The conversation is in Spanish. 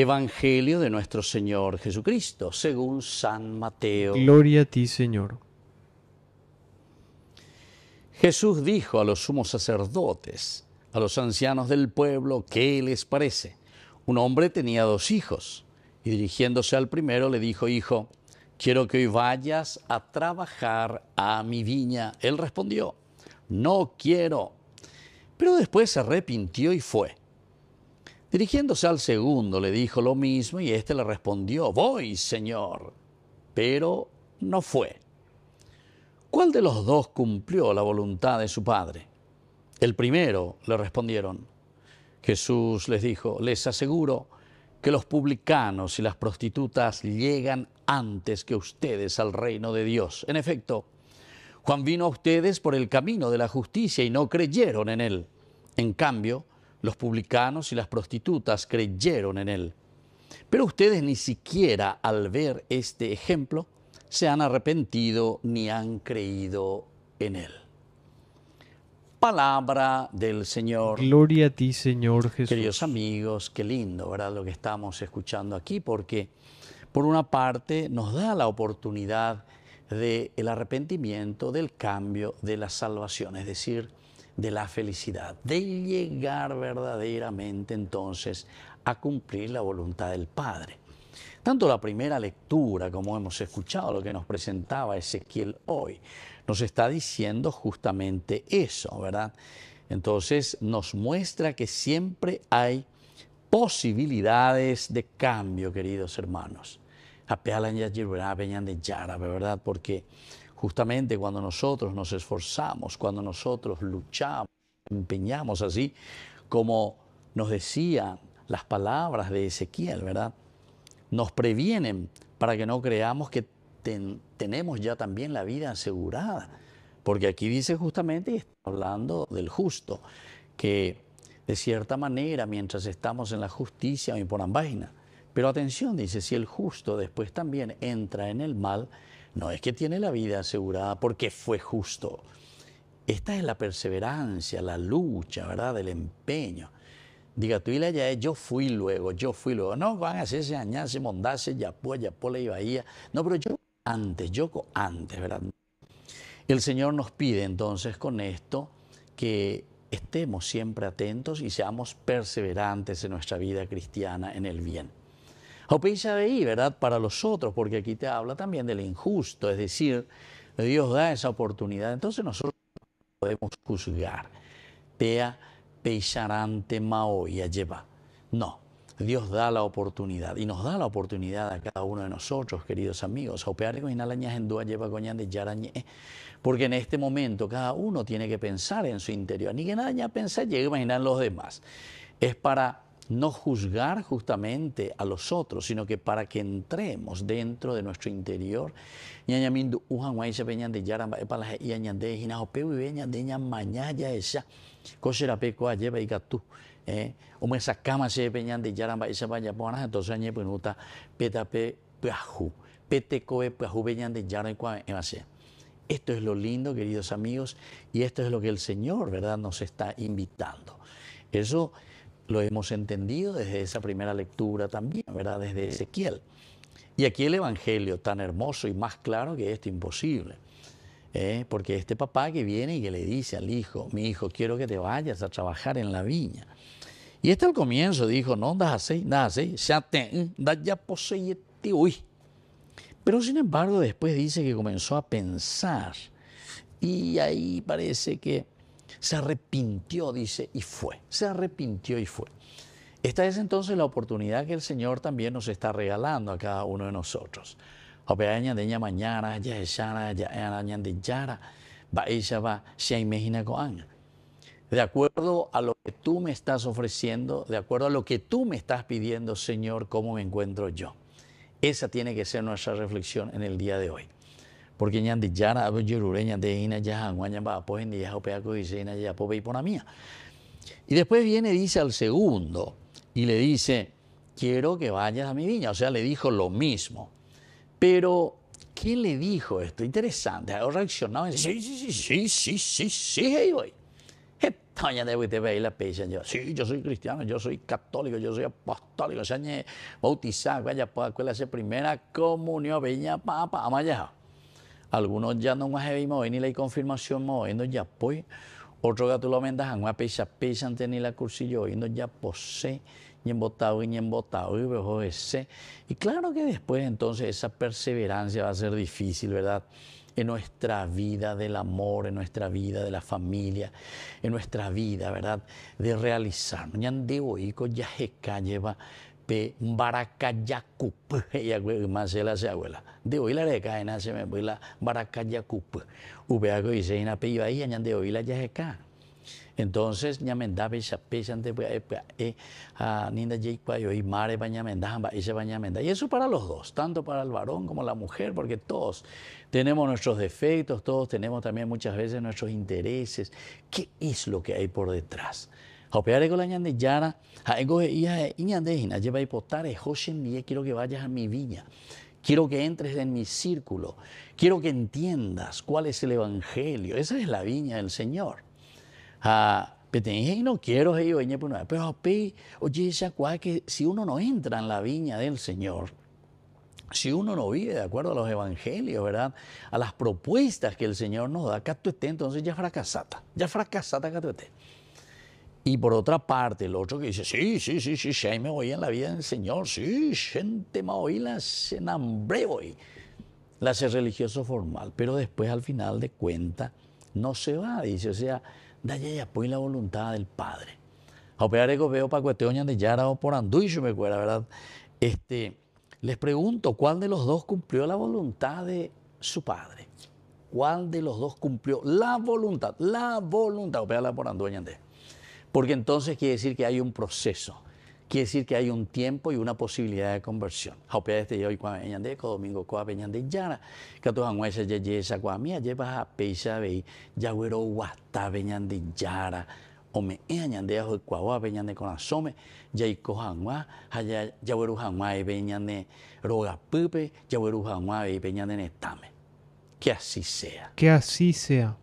Evangelio de nuestro Señor Jesucristo, según San Mateo. Gloria a ti, Señor. Jesús dijo a los sumos sacerdotes, a los ancianos del pueblo, ¿qué les parece? Un hombre tenía dos hijos y dirigiéndose al primero le dijo, Hijo, quiero que hoy vayas a trabajar a mi viña. Él respondió, No quiero. Pero después se arrepintió y fue. Dirigiéndose al segundo le dijo lo mismo y éste le respondió, voy, señor, pero no fue. ¿Cuál de los dos cumplió la voluntad de su padre? El primero, le respondieron. Jesús les dijo, les aseguro que los publicanos y las prostitutas llegan antes que ustedes al reino de Dios. En efecto, Juan vino a ustedes por el camino de la justicia y no creyeron en él. En cambio, los publicanos y las prostitutas creyeron en él. Pero ustedes ni siquiera al ver este ejemplo se han arrepentido ni han creído en él. Palabra del Señor. Gloria a ti, Señor Jesús. Queridos amigos, qué lindo, ¿verdad? Lo que estamos escuchando aquí, porque por una parte nos da la oportunidad del el arrepentimiento, del cambio, de la salvación, es decir, de la felicidad, de llegar verdaderamente entonces a cumplir la voluntad del Padre. Tanto la primera lectura, como hemos escuchado lo que nos presentaba Ezequiel hoy, nos está diciendo justamente eso, ¿verdad? Entonces nos muestra que siempre hay posibilidades de cambio, queridos hermanos. ¿verdad? Porque Justamente cuando nosotros nos esforzamos, cuando nosotros luchamos, empeñamos así, como nos decían las palabras de Ezequiel, ¿verdad? Nos previenen para que no creamos que tenemos ya también la vida asegurada. Porque aquí dice justamente, y está hablando del justo, que de cierta manera, mientras estamos en la justicia, me ponen vaina. Pero atención, dice, si el justo después también entra en el mal, no es que tiene la vida asegurada porque fue justo. Esta es la perseverancia, la lucha, ¿verdad? Del empeño. Diga, tú y la ya yo fui luego, yo fui luego. No, van a hacerse añarse, mondase, ya yapó, y bahía. No, pero yo antes, yo antes, ¿verdad? El Señor nos pide entonces con esto que estemos siempre atentos y seamos perseverantes en nuestra vida cristiana en el bien. O ahí, ¿verdad? Para los otros, porque aquí te habla también del injusto, es decir, Dios da esa oportunidad. Entonces nosotros podemos juzgar. Tea peisharante maoya lleva. No, Dios da la oportunidad y nos da la oportunidad a cada uno de nosotros, queridos amigos. Porque en este momento cada uno tiene que pensar en su interior. Ni que nada pensar, llega a imaginar los demás. Es para no juzgar justamente a los otros, sino que para que entremos dentro de nuestro interior, Esto es lo lindo, queridos amigos, y esto es lo que el Señor, ¿verdad?, nos está invitando. Eso lo hemos entendido desde esa primera lectura también, ¿verdad? Desde Ezequiel. Y aquí el Evangelio, tan hermoso y más claro que esto, imposible. ¿eh? Porque este papá que viene y que le dice al hijo, mi hijo, quiero que te vayas a trabajar en la viña. Y este al comienzo dijo, no, das así, das así, ya te, ya poseyete, Pero sin embargo después dice que comenzó a pensar y ahí parece que se arrepintió, dice, y fue. Se arrepintió y fue. Esta es entonces la oportunidad que el Señor también nos está regalando a cada uno de nosotros. de acuerdo a lo que tú me estás ofreciendo, de acuerdo a lo que tú me estás pidiendo, Señor, cómo me encuentro yo. Esa tiene que ser nuestra reflexión en el día de hoy porque ñandi yara abe yurure ñande ina ya jangua ñamba pues en ya opeaco dice ina ya pope y mía. Y después viene dice al segundo y le dice, quiero que vayas a mi viña. O sea, le dijo lo mismo. Pero, ¿qué le dijo esto? Interesante. Ahora reaccionaba y sí, sí, sí, sí, sí, sí, sí, hey, voy. Esta de te ve la pecha. Yo, sí, yo soy cristiano, yo soy católico, yo soy apostólico, o sea, bautizado, vaya, pues, la primera comunión, viña, papá, allá algunos ya no más vimos ni la confirmación moviendo ya pues otro gato lo vendas a ni la cursillo pues, y ya posee y votado y votado, y ese y claro que después entonces esa perseverancia va a ser difícil verdad en nuestra vida del amor, en nuestra vida de la familia, en nuestra vida, ¿verdad? De realizar. Ya lleva de pe barakayacup ya we masela se abuela de hoy la reca en se me la barakayacup ube algo dice en apellido ahí añan de hoy la ya acá entonces ya me daba esa pesa ante eh, eh a ninda yekpa y mare baña me daba ese baña me y eso para los dos tanto para el varón como la mujer porque todos tenemos nuestros defectos todos tenemos también muchas veces nuestros intereses qué es lo que hay por detrás con la ñande yara, jaengo e hija de hina, lleva y hoshen e quiero que vayas a mi viña. Quiero que entres en mi círculo. Quiero que entiendas cuál es el evangelio. Esa es la viña del Señor. Ah, y no quiero pero oye, que si uno no entra en la viña del Señor, si uno no vive de acuerdo a los evangelios, ¿verdad? A las propuestas que el Señor nos da, entonces ya fracasata, ya fracasata catote y por otra parte, el otro que dice, sí, sí, sí, sí, sí, me voy en la vida del Señor, sí, gente me oí la enambre voy. La hace religioso formal, pero después al final de cuenta no se va, dice, o sea, da ya pues la voluntad del Padre. A operar veo para cuestiones de Yara o por yo me acuerdo, ¿verdad? Este, les pregunto, ¿cuál de los dos cumplió la voluntad de su Padre? ¿Cuál de los dos cumplió la voluntad? La voluntad, la por de. Porque entonces quiere decir que hay un proceso, quiere decir que hay un tiempo y una posibilidad de conversión. Haupea este yo y cuando de domingo cuando venían de yara, que todos han hecho ya esa cuando mía llevas a peisa ve ya güero guasta venían de yara o me eñan de ajo cuagua venían de conazome ya y cojangua ya jangua y de roga pupe ya güero jangua y venían de Que así sea. Que así sea.